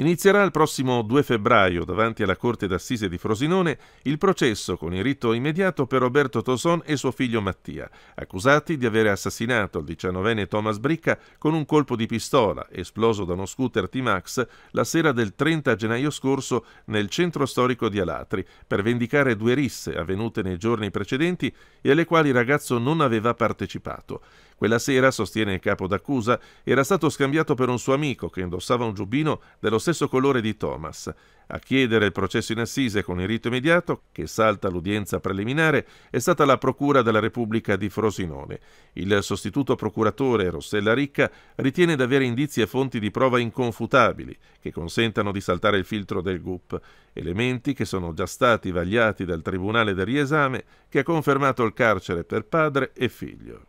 Inizierà il prossimo 2 febbraio davanti alla Corte d'Assise di Frosinone il processo con il rito immediato per Roberto Toson e suo figlio Mattia, accusati di aver assassinato il diciannovenne Thomas Bricca con un colpo di pistola esploso da uno scooter T-Max la sera del 30 gennaio scorso nel centro storico di Alatri per vendicare due risse avvenute nei giorni precedenti e alle quali il ragazzo non aveva partecipato. Quella sera, sostiene il capo d'accusa, era stato scambiato per un suo amico che indossava un giubbino dello stesso colore di Thomas. A chiedere il processo in assise con il rito immediato, che salta l'udienza preliminare, è stata la Procura della Repubblica di Frosinone. Il sostituto procuratore Rossella Ricca ritiene di avere indizi e fonti di prova inconfutabili che consentano di saltare il filtro del GUP, elementi che sono già stati vagliati dal Tribunale del riesame che ha confermato il carcere per padre e figlio.